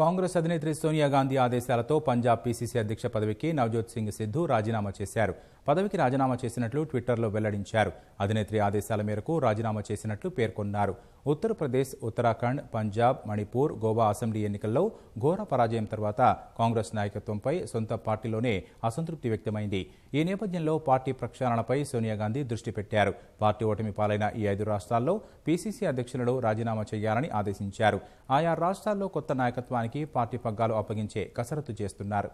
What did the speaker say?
కాంగ్రెస్ అధినేత్రి సోనియా గాంధీ ఆదేశాలతో పంజాబ్ పీసీసీ అధ్యక్ష పదవికి నవజోత్ సింగ్ సిద్ధు రాజీనామా చేశారు పదవికి రాజీనామా చేసినట్లు ట్విట్టర్లో వెల్లడించారు అధినేత్రి ఆదేశాల మేరకు రాజీనామా చేసినట్లు పేర్కొన్నారు ఉత్తరప్రదేశ్ ఉత్తరాఖండ్ పంజాబ్ మణిపూర్ గోవా అసెంబ్లీ ఎన్నికల్లో ఘోర పరాజయం తర్వాత కాంగ్రెస్ నాయకత్వంపై సొంత పార్టీలోనే అసంతృప్తి వ్యక్తమైంది ఈ నేపథ్యంలో పార్టీ ప్రక్షాళనపై సోనియా గాంధీ దృష్టి పెట్టారు పార్టీ ఓటమి పాలైన ఈ ఐదు రాష్ట్రాల్లో పీసీసీ అధ్యక్షులను రాజీనామా చేయాలని ఆదేశించారు ఆయా రాష్ట్రాల్లో కొత్త నాయకత్వానికి పార్టీ పగ్గాలు అప్పగించే కసరత్తు చేస్తున్నారు